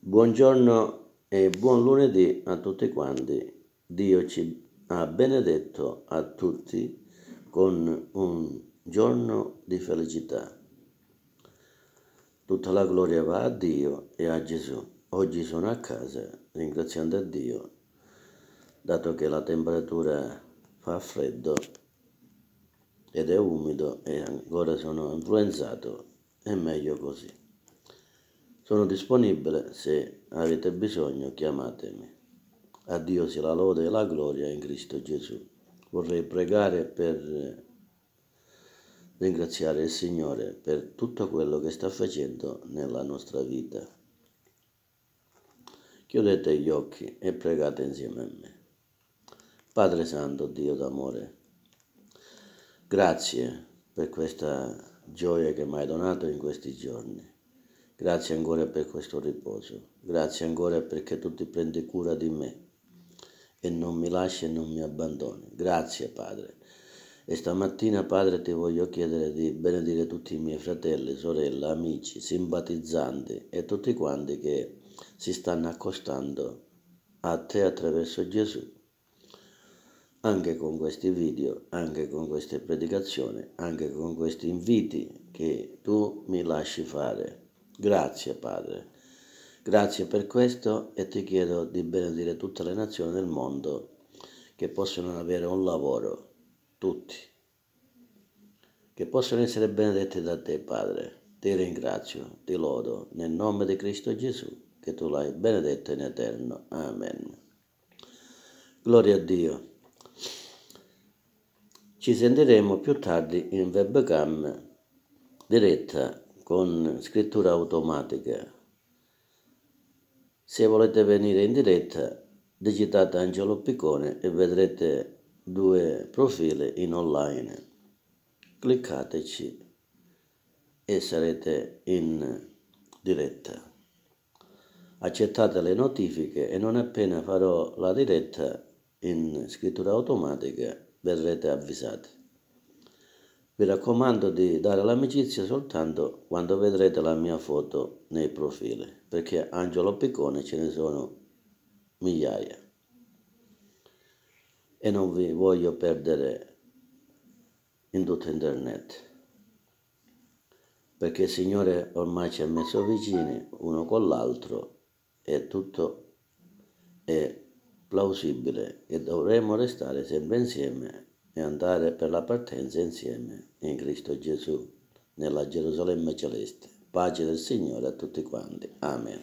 Buongiorno e buon lunedì a tutti quanti. Dio ci ha benedetto a tutti con un giorno di felicità. Tutta la gloria va a Dio e a Gesù. Oggi sono a casa ringraziando a Dio, dato che la temperatura fa freddo ed è umido e ancora sono influenzato, è meglio così. Sono disponibile, se avete bisogno chiamatemi. A Dio sia la lode e la gloria in Cristo Gesù. Vorrei pregare per ringraziare il Signore per tutto quello che sta facendo nella nostra vita. Chiudete gli occhi e pregate insieme a me. Padre Santo, Dio d'amore, grazie per questa gioia che mi hai donato in questi giorni. Grazie ancora per questo riposo. Grazie ancora perché tu ti prendi cura di me e non mi lasci e non mi abbandoni. Grazie Padre. E stamattina, Padre, ti voglio chiedere di benedire tutti i miei fratelli, sorelle, amici, simpatizzanti e tutti quanti che si stanno accostando a te attraverso Gesù. Anche con questi video, anche con queste predicazioni, anche con questi inviti che tu mi lasci fare Grazie, Padre. Grazie per questo e ti chiedo di benedire tutte le nazioni del mondo che possono avere un lavoro, tutti, che possono essere benedetti da te, Padre. Ti ringrazio, ti lodo, nel nome di Cristo Gesù, che tu l'hai benedetto in eterno. Amen. Gloria a Dio. Ci sentiremo più tardi in webcam diretta con scrittura automatica. Se volete venire in diretta, digitate Angelo Piccone e vedrete due profili in online. Cliccateci e sarete in diretta. Accettate le notifiche e non appena farò la diretta in scrittura automatica verrete avvisati. Vi raccomando di dare l'amicizia soltanto quando vedrete la mia foto nei profili, perché Angelo Piccone ce ne sono migliaia. E non vi voglio perdere in tutto internet, perché il Signore ormai ci ha messo vicini uno con l'altro e tutto è plausibile e dovremo restare sempre insieme e andare per la partenza insieme in Cristo Gesù nella Gerusalemme celeste. Pace del Signore a tutti quanti. Amen.